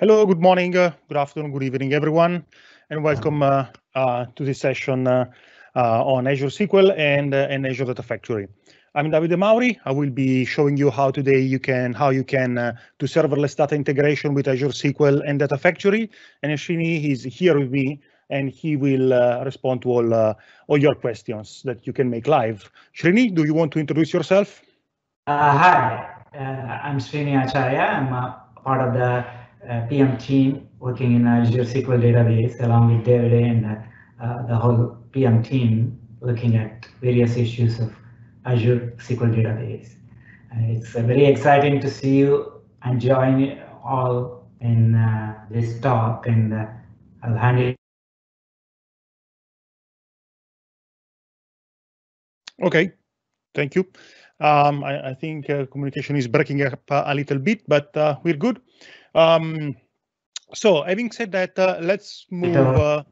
Hello, good morning, uh, good afternoon, good evening, everyone, and welcome uh, uh, to this session uh, uh, on Azure SQL and, uh, and Azure Data Factory. I'm David Mauri. I will be showing you how today you can how you can do serverless data integration with Azure SQL and Data Factory. And Ashini is here with me, and he will respond to all all your questions that you can make live. Shini, do you want to introduce yourself? hi, I'm Srini Acharya. I'm part of the uh, PM team working in Azure SQL database along with David and uh, the whole PM team looking at various issues of Azure SQL database. Uh, it's uh, very exciting to see you and join all in this talk and I'll hand it. Okay, thank you. Um, I, I, think communication is breaking up a little bit, but we're good. Um, so having said that, uh, let's move uh,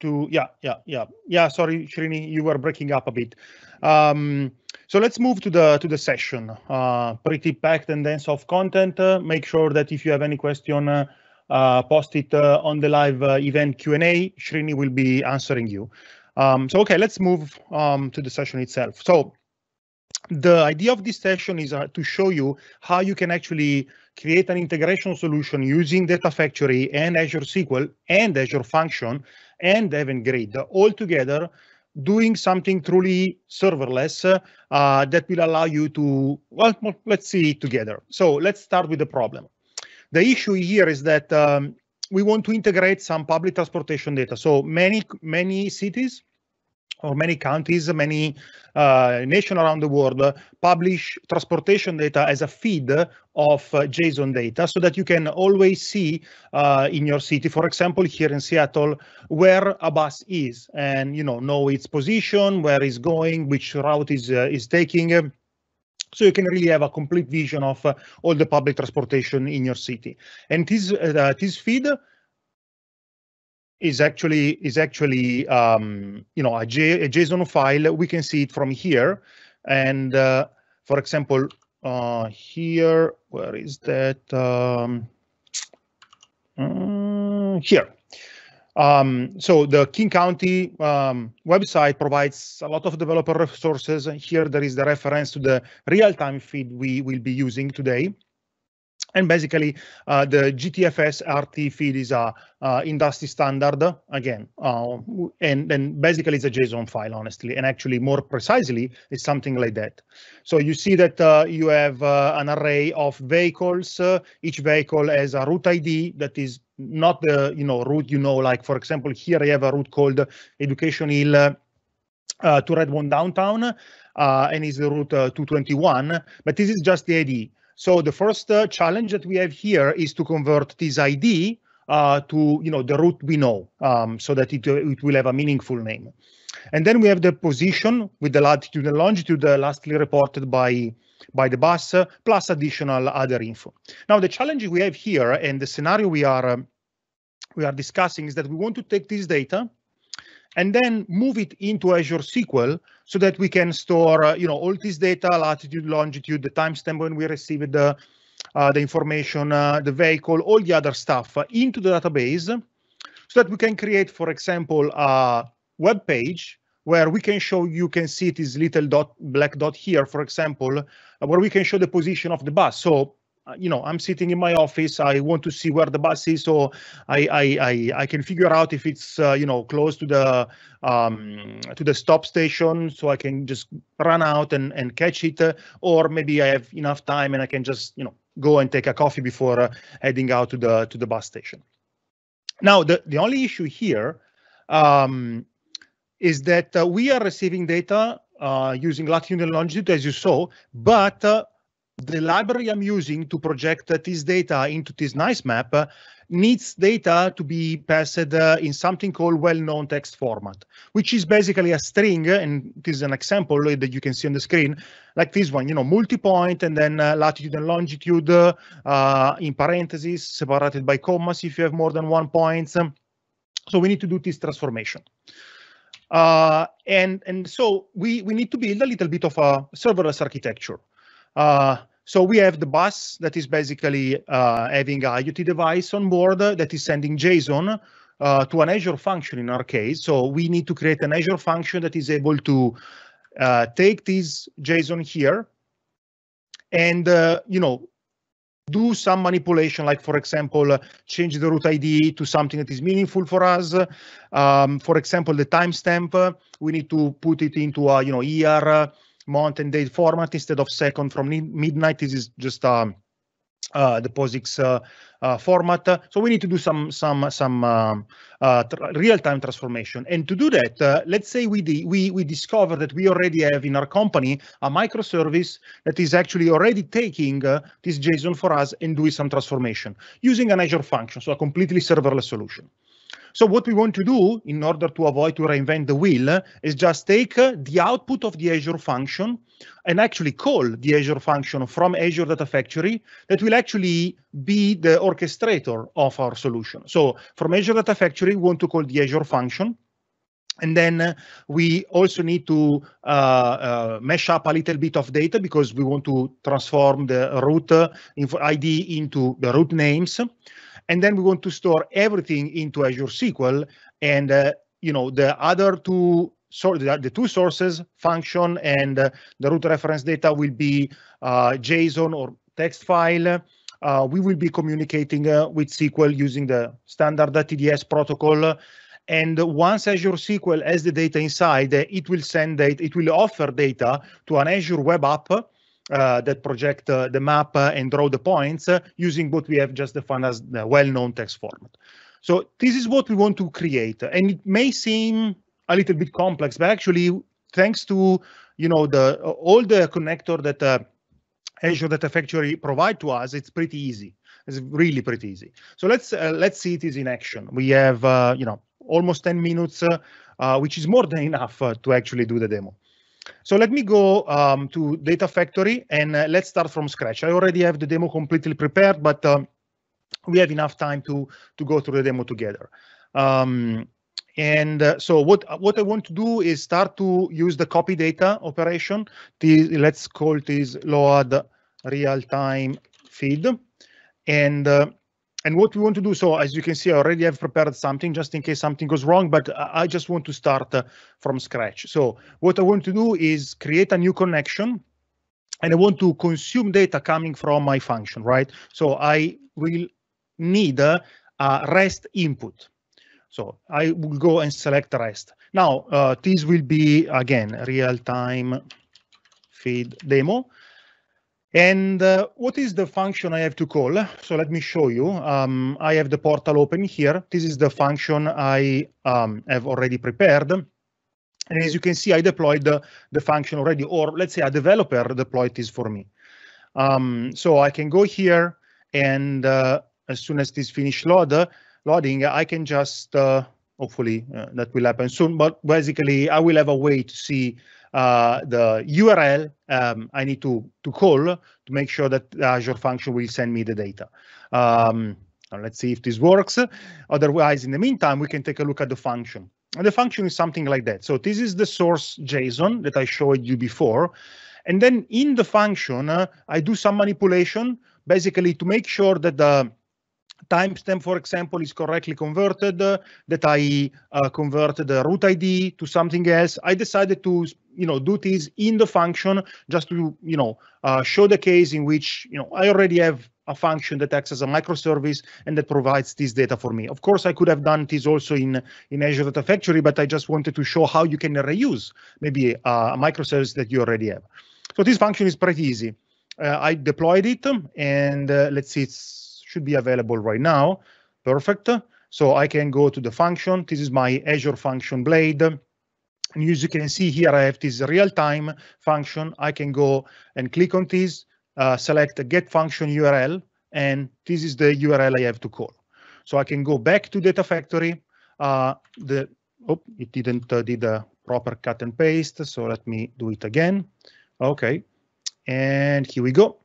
to yeah, yeah, yeah, yeah. Sorry, Shrini, you were breaking up a bit. Um, so let's move to the to the session. Uh, pretty packed and dense of content. Uh, make sure that if you have any question, uh, uh, post it on the live event Q and A. Shrini will be answering you. Um, so okay, let's move um, to the session itself. So the idea of this session is uh, to show you how you can actually create an integration solution using Data Factory and Azure SQL and Azure Function and even Grid all together doing something truly serverless uh, that will allow you to, well, let's see it together. So let's start with the problem. The issue here is that um, we want to integrate some public transportation data. So many, many cities or many countries, many uh, nations around the world publish transportation data as a feed of uh, JSON data so that you can always see uh, in your city, for example, here in Seattle, where a bus is and, you know, know its position, where it's going, which route is, uh, is taking. So you can really have a complete vision of uh, all the public transportation in your city. And this, uh, this feed is actually is actually um, you know a, J, a JSON file. We can see it from here, and uh, for example, uh, here where is that? Um, um, here. Um, so the King County um, website provides a lot of developer resources. here there is the reference to the real-time feed we will be using today. And basically, uh, the GTFS RT feed is a uh, industry standard again, uh, and then basically it's a JSON file, honestly, and actually more precisely, it's something like that. So you see that uh, you have uh, an array of vehicles. Uh, each vehicle has a route ID that is not the you know route you know. Like for example, here I have a route called Education Hill uh, to Redmond Downtown, and is the route 221. But this is just the ID. So the first uh, challenge that we have here is to convert this ID uh, to you know the root we know, um, so that it, uh, it will have a meaningful name. And then we have the position with the latitude and longitude uh, lastly reported by by the bus, uh, plus additional other info. Now the challenge we have here and the scenario we are um, we are discussing is that we want to take this data and then move it into Azure SQL so that we can store, uh, you know, all this data, latitude, longitude, the timestamp when we received the, uh, the information, uh, the vehicle, all the other stuff into the database so that we can create, for example, a web page where we can show, you can see this little dot black dot here, for example, uh, where we can show the position of the bus. So uh, you know i'm sitting in my office i want to see where the bus is so i i i, I can figure out if it's uh, you know close to the um, to the stop station so i can just run out and and catch it uh, or maybe i have enough time and i can just you know go and take a coffee before uh, heading out to the to the bus station now the the only issue here um, is that uh, we are receiving data using latitude and longitude as you saw but the library I'm using to project this data into this nice map uh, needs data to be passed uh, in something called well-known text format, which is basically a string, uh, and this is an example that you can see on the screen, like this one, you know, multi-point and then uh, latitude and longitude uh, uh in parentheses, separated by commas if you have more than one point. Um, so we need to do this transformation. and, and so we, we need to build a little bit of a serverless architecture. Uh, so we have the bus that is basically uh, having a IoT device on board that is sending JSON uh, to an Azure function in our case. So we need to create an Azure function that is able to take this JSON here and, you know, do some manipulation, like for example, uh, change the root ID to something that is meaningful for us. Um, for example, the timestamp, uh, we need to put it into a, you know, ER month and date format instead of second from midnight. This is just um, uh, the POSIX uh, uh, format. So we need to do some some some um, uh, tr real-time transformation. And to do that, uh, let's say we, we we discover that we already have in our company a microservice that is actually already taking uh, this JSON for us and doing some transformation using an Azure function, so a completely serverless solution. So what we want to do in order to avoid to reinvent the wheel is just take uh, the output of the Azure function and actually call the Azure function from Azure Data Factory that will actually be the orchestrator of our solution. So from Azure Data Factory, we want to call the Azure function. And then uh, we also need to uh, uh, mesh up a little bit of data because we want to transform the root uh, ID into the root names. And then we want to store everything into Azure SQL. And, uh, you know, the other two sort the, two sources, function and uh, the root reference data will be uh, JSON or text file. Uh, we will be communicating uh, with SQL using the standard TDS protocol. And once Azure SQL has the data inside, it will send data, it will offer data to an Azure web app uh, that project uh, the map uh, and draw the points using what we have just defined as the well-known text format. So this is what we want to create, and it may seem a little bit complex, but actually, thanks to you know the all the connector that uh, Azure Data Factory provide to us, it's pretty easy. It's really pretty easy. So let's uh, let's see it is in action. We have uh, you know almost 10 minutes, which is more than enough to actually do the demo. So let me go um, to Data Factory and uh, let's start from scratch. I already have the demo completely prepared, but um, we have enough time to to go through the demo together. Um, and uh, so what what I want to do is start to use the copy data operation. let's call this load real-time feed. And uh, and what we want to do so as you can see i already have prepared something just in case something goes wrong but i just want to start uh, from scratch so what i want to do is create a new connection and i want to consume data coming from my function right so i will need uh, a rest input so i will go and select rest now uh, this will be again real time feed demo and uh, what is the function I have to call? So let me show you. Um, I have the portal open here. This is the function I um, have already prepared. And as you can see, I deployed the, the function already, or let's say a developer deployed this for me. Um, so I can go here and uh, as soon as this finish load, loading, I can just uh, hopefully uh, that will happen soon. But basically, I will have a way to see uh, the URL um, I need to to call to make sure that the Azure function will send me the data. Um, let's see if this works. Otherwise, in the meantime, we can take a look at the function. And the function is something like that. So this is the source JSON that I showed you before. And then in the function, uh, I do some manipulation basically to make sure that the timestamp, for example, is correctly converted, that I uh, converted the root ID to something else. I decided to you know, do this in the function just to, you know, uh, show the case in which, you know, I already have a function that acts as a microservice and that provides this data for me. Of course, I could have done this also in, in Azure Data Factory, but I just wanted to show how you can reuse maybe a, uh, a microservice that you already have. So this function is pretty easy. Uh, I deployed it and uh, let's see, it's should be available right now. Perfect. So I can go to the function. This is my Azure function blade. And as you can see here, I have this real-time function. I can go and click on this, uh, select a get function URL, and this is the URL I have to call. So I can go back to Data Factory. Uh, the oh, it didn't uh, did a proper cut and paste. So let me do it again. Okay, and here we go.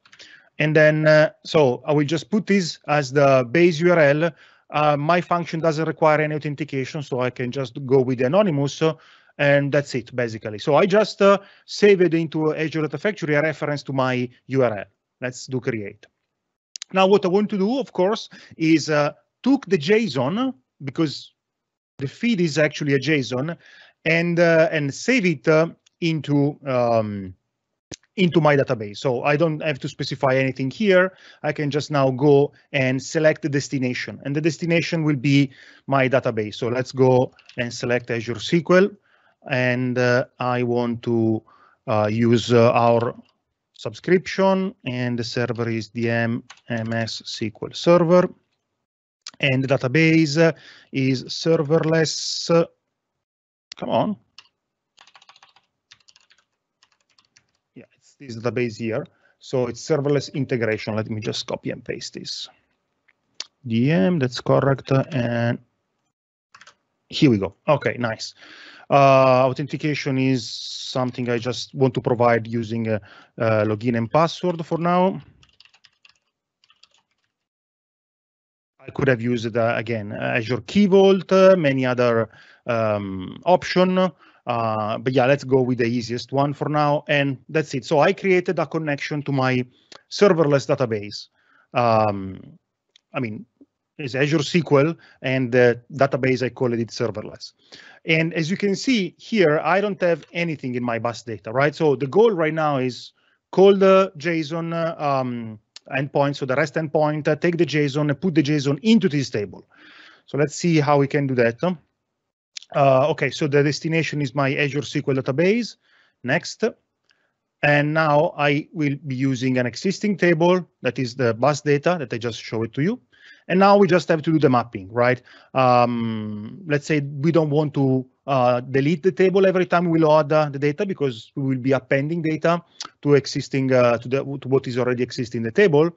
And then, uh, so I will just put this as the base URL. Uh, my function doesn't require any authentication, so I can just go with anonymous. Uh, and that's it, basically. So I just uh, save it into Azure Data Factory, a reference to my URL. Let's do create. Now, what I want to do, of course, is uh, took the JSON, because the feed is actually a JSON, and uh, and save it uh, into um, into my database. So I don't have to specify anything here. I can just now go and select the destination and the destination will be my database. So let's go and select Azure SQL and uh, I want to uh, use uh, our subscription and the server is the MS SQL server and the database is serverless. Come on, this database here. So it's serverless integration. Let me just copy and paste this. DM, that's correct. And here we go. Okay, nice. Uh, authentication is something I just want to provide using a, uh, a uh, login and password for now. I could have used uh, again Azure Key Vault, uh, many other um, option. Uh, but yeah, let's go with the easiest one for now. And that's it. So I created a connection to my serverless database. Um, I mean, it's Azure SQL and the database I call it, serverless. And as you can see here, I don't have anything in my bus data, right? So the goal right now is call the JSON um, endpoint, so the REST endpoint, uh, take the JSON, and put the JSON into this table. So let's see how we can do that. Uh, okay, so the destination is my Azure SQL database. Next. And now I will be using an existing table that is the bus data that I just showed to you. And now we just have to do the mapping, right? Um, let's say we don't want to uh, delete the table every time we load uh, the data because we will be appending data to existing uh, to, the, to what is already existing in the table.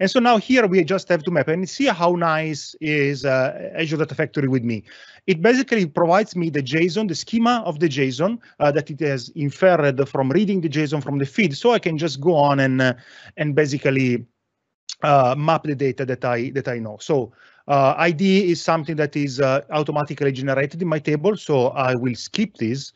And so now here we just have to map and see how nice is uh, Azure Data Factory with me. It basically provides me the JSON, the schema of the JSON uh, that it has inferred from reading the JSON from the feed. So I can just go on and uh, and basically uh, map the data that I that I know. So uh, ID is something that is uh, automatically generated in my table. So I will skip this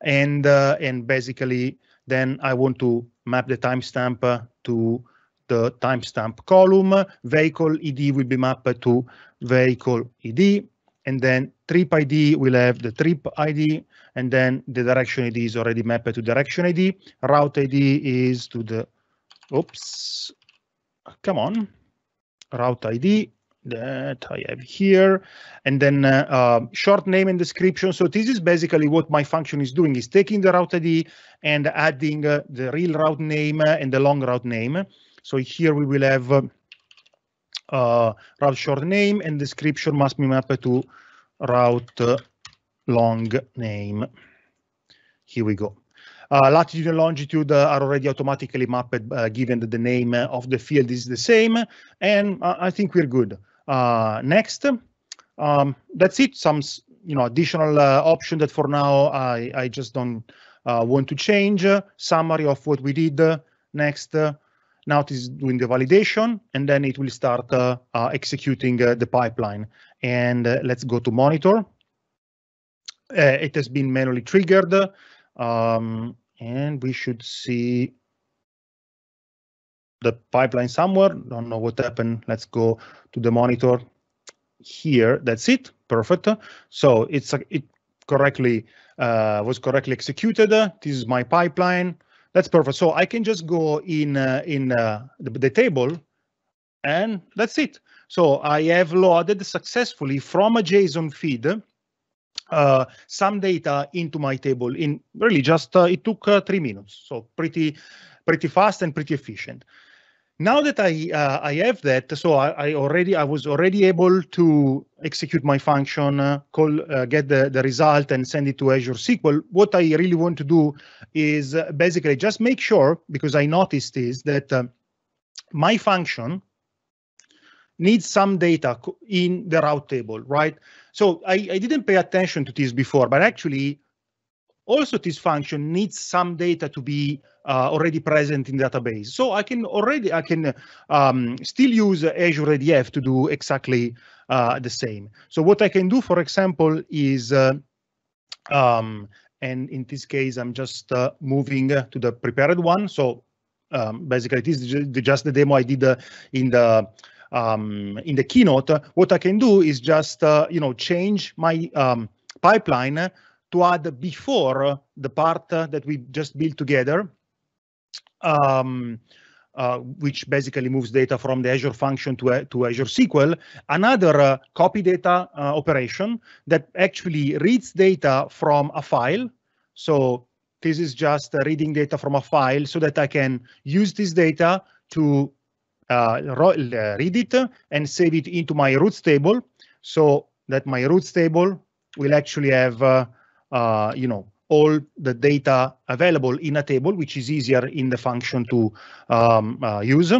and and basically then I want to map the timestamp to the timestamp column. Vehicle ID will be mapped to vehicle ID, and then trip ID will have the trip ID, and then the direction ID is already mapped to direction ID. Route ID is to the, oops, come on, route ID that I have here, and then uh, uh, short name and description. So this is basically what my function is doing, is taking the route ID and adding uh, the real route name and the long route name. So here we will have a uh, uh, route short name and description must be mapped to route uh, long name. Here we go. Uh, latitude and longitude uh, are already automatically mapped uh, given that the name uh, of the field is the same, and I think we're good. next, um, that's it. Some you know additional option that for now I I just don't want to change. summary of what we did. next, now it is doing the validation, and then it will start uh, uh, executing uh, the pipeline. And let's go to monitor. it has been manually triggered, um, and we should see the pipeline somewhere. Don't know what happened. Let's go to the monitor here. That's it. Perfect. So it's it correctly uh, was correctly executed. This is my pipeline. That's perfect. So I can just go in uh, in uh, the, the, table, and that's it. So I have loaded successfully from a JSON feed uh, some data into my table. In really just uh, it took uh, three minutes, so pretty pretty fast and pretty efficient. Now that I uh, I have that, so I, I already I was already able to execute my function, uh, call, uh, get the, the result and send it to Azure SQL. What I really want to do is uh, basically just make sure, because I noticed is that um, my function needs some data in the route table, right? So I, I didn't pay attention to this before, but actually also this function needs some data to be uh, already present in the database. So I can already, I can um, still use Azure ADF to do exactly uh, the same. So what I can do, for example, is, uh, um, and in this case, I'm just uh, moving to the prepared one. So um, basically, it is just the demo I did uh, in the um, in the keynote. What I can do is just, uh, you know, change my um, pipeline to add before the part that we just built together, um, uh, which basically moves data from the Azure function to, uh, to Azure SQL, another uh, copy data uh, operation that actually reads data from a file. So this is just uh, reading data from a file so that I can use this data to uh, read it and save it into my roots table so that my roots table will actually have uh, you know, all the data available in a table, which is easier in the function to um, uh, use.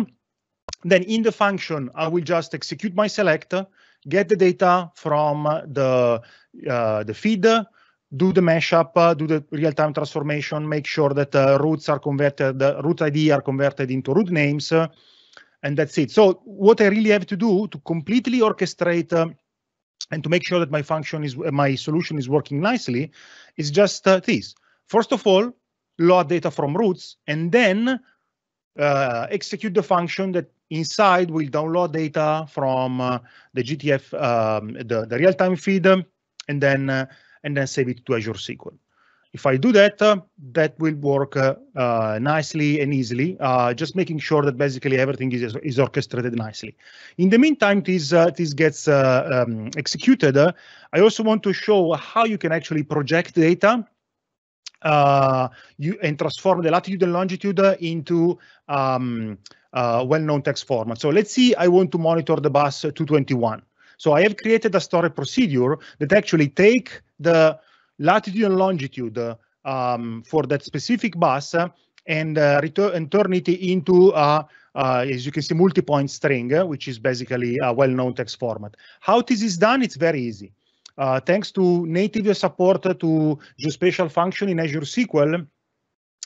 Then in the function, I will just execute my select, get the data from the, uh, the feed, do the mashup, uh, do the real-time transformation, make sure that uh, roots are converted, the root ID are converted into root names, and that's it. So what I really have to do to completely orchestrate uh, and to make sure that my function is uh, my solution is working nicely is just uh, this. First of all, load data from roots and then uh, execute the function that inside will download data from uh, the GTF, um, the, the real-time feed, and then uh, and then save it to Azure SQL. If I do that, uh, that will work uh, uh, nicely and easily, uh, just making sure that basically everything is, is orchestrated nicely. In the meantime, this, uh, this gets uh, um, executed. I also want to show how you can actually project data you, and transform the latitude and longitude into um, well-known text format. So let's see, I want to monitor the bus 221. So I have created a stored procedure that actually take the latitude and longitude um, for that specific bus and, uh, and turn it into uh, uh, as you can see, multi-point string, uh, which is basically a well-known text format. How this is done, it's very easy. Uh, thanks to native support to geospatial function in Azure SQL,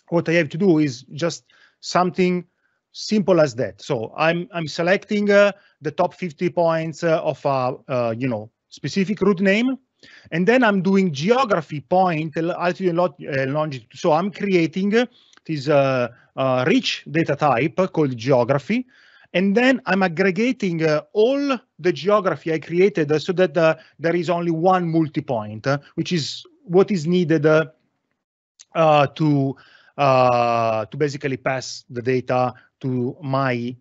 what I have to do is just something simple as that. So I'm I'm selecting uh, the top 50 points of a you know specific root name and then I'm doing geography point, altitude and uh, longitude. So I'm creating this uh, uh, rich data type called geography. And then I'm aggregating uh, all the geography I created so that uh, there is only one multi-point, uh, which is what is needed to to basically pass the data to my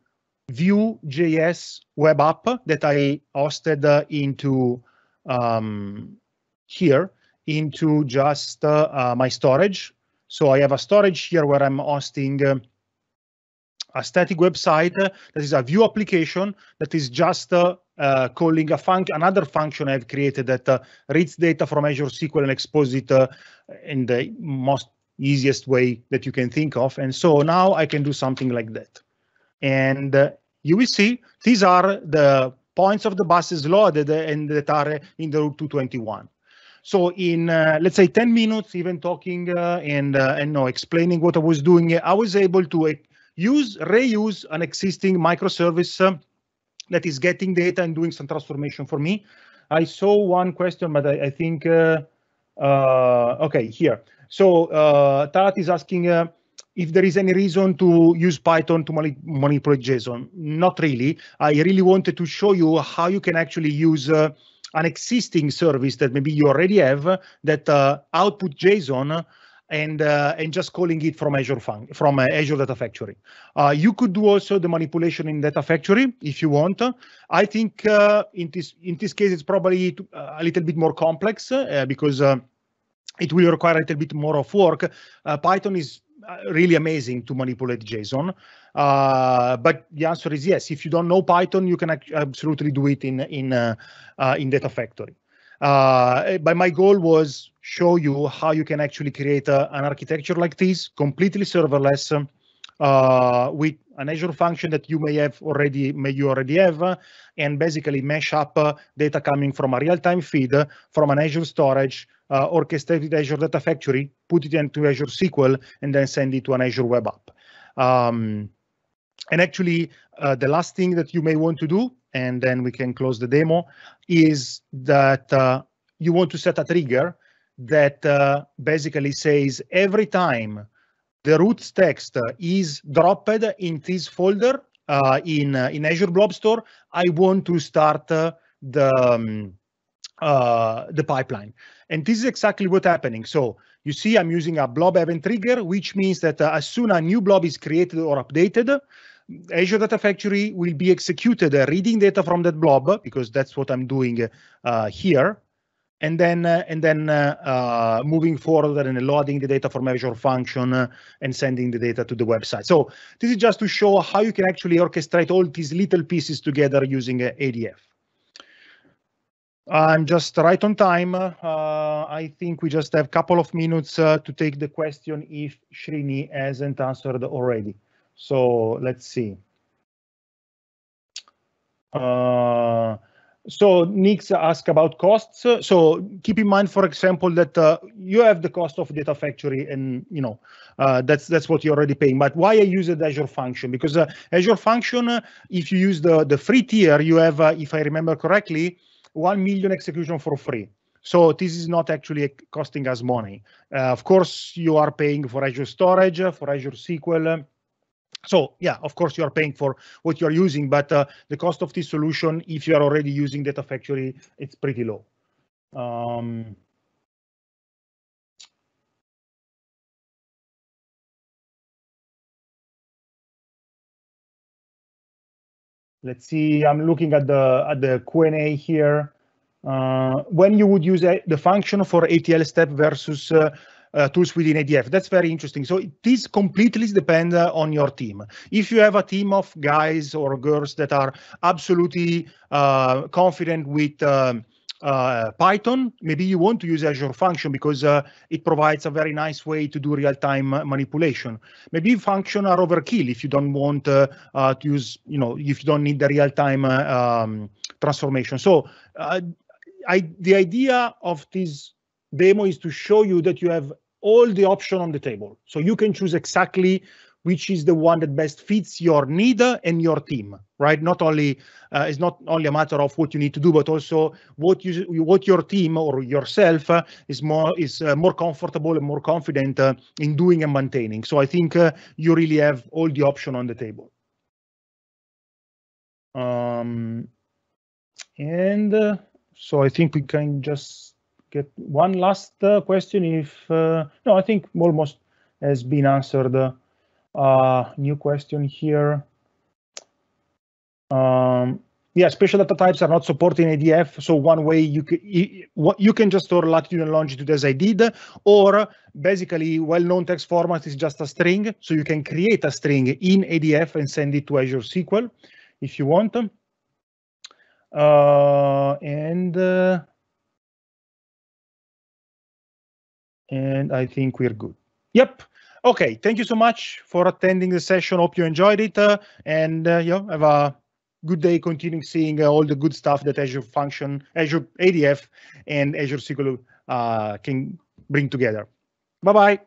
Vue.js web app that I hosted into um, here into just uh, my storage. So I have a storage here where I'm hosting uh, a static website that is a view application that is just uh, uh, calling a function, another function I've created that uh, reads data from Azure SQL and exposes it in the most easiest way that you can think of. And so now I can do something like that. And you will see these are the points of the buses loaded and that are in the route 221. So in, uh, let's say 10 minutes, even talking uh, and, uh, and no, explaining what I was doing, I was able to uh, use, reuse an existing microservice um, that is getting data and doing some transformation for me. I saw one question, but I, I think, uh, uh, okay, here. So Talat is asking, if there is any reason to use Python to mani manipulate JSON. Not really. I really wanted to show you how you can actually use uh, an existing service that maybe you already have that uh, output JSON and uh, and just calling it from Azure fun from uh, Azure Data Factory. Uh, you could do also the manipulation in Data Factory if you want. I think uh, in this in this case it's probably uh, a little bit more complex uh, because it will require a little bit more of work. Python is uh, really amazing to manipulate JSON. Uh, but the answer is yes. If you don't know Python, you can absolutely do it in in uh, uh, in Data Factory. Uh, but my goal was show you how you can actually create a, uh, an architecture like this, completely serverless, with an Azure function that you may have already may you already have, and basically mesh up data coming from a real-time feed from an Azure storage uh, orchestrate Azure Data Factory, put it into Azure SQL, and then send it to an Azure web app. Um, and actually, uh, the last thing that you may want to do, and then we can close the demo, is that uh, you want to set a trigger that uh, basically says every time the root text is dropped in this folder uh, in uh, in Azure Blob Store, I want to start uh, the um, uh, the pipeline. And this is exactly what's happening. So you see, I'm using a blob event trigger, which means that uh, as soon a new blob is created or updated, Azure Data Factory will be executed uh, reading data from that blob because that's what I'm doing uh, here. And then uh, and then moving forward and loading the data from Azure Function and sending the data to the website. So this is just to show how you can actually orchestrate all these little pieces together using ADF. I'm just right on time. Uh, I think we just have a couple of minutes uh, to take the question if Shrini hasn't answered already. So let's see. Uh, so Nix asked about costs. So keep in mind, for example, that uh, you have the cost of Data Factory and you know uh, that's that's what you're already paying. But why I use the Azure Function? Because uh, Azure Function, if you use the, the free tier, you have, if I remember correctly, 1 million execution for free. So this is not actually costing us money. Uh, of course, you are paying for Azure Storage, for Azure SQL. So yeah, of course, you are paying for what you are using, but uh, the cost of this solution, if you are already using Data Factory, it's pretty low. Um, Let's see, I'm looking at the at the Q&A here. Uh, when you would use a, the function for ATL step versus uh, uh, tools within ADF. That's very interesting. So it is completely depends uh, on your team. If you have a team of guys or girls that are absolutely uh, confident with um, uh, Python. Maybe you want to use Azure Function because uh, it provides a very nice way to do real-time uh, manipulation. Maybe function are overkill if you don't want uh, uh, to use, you know, if you don't need the real-time uh, um, transformation. So I, the idea of this demo is to show you that you have all the option on the table. So you can choose exactly which is the one that best fits your need and your team, right? Not only uh, it's not only a matter of what you need to do, but also what you what your team or yourself uh, is more is uh, more comfortable and more confident uh, in doing and maintaining. So I think uh, you really have all the option on the table. Um, and uh, so I think we can just get one last question. If no, I think almost has been answered. Uh, new question here. Um, yeah, special data types are not supported in ADF. So one way you can you can just store latitude and longitude as I did, or basically well-known text format is just a string. So you can create a string in ADF and send it to Azure SQL if you want. Uh, and uh, and I think we're good. Yep. Okay, thank you so much for attending the session. Hope you enjoyed it, uh, and uh, yeah, have a good day. Continuing seeing uh, all the good stuff that Azure Function, Azure ADF, and Azure SQL uh, can bring together. Bye bye.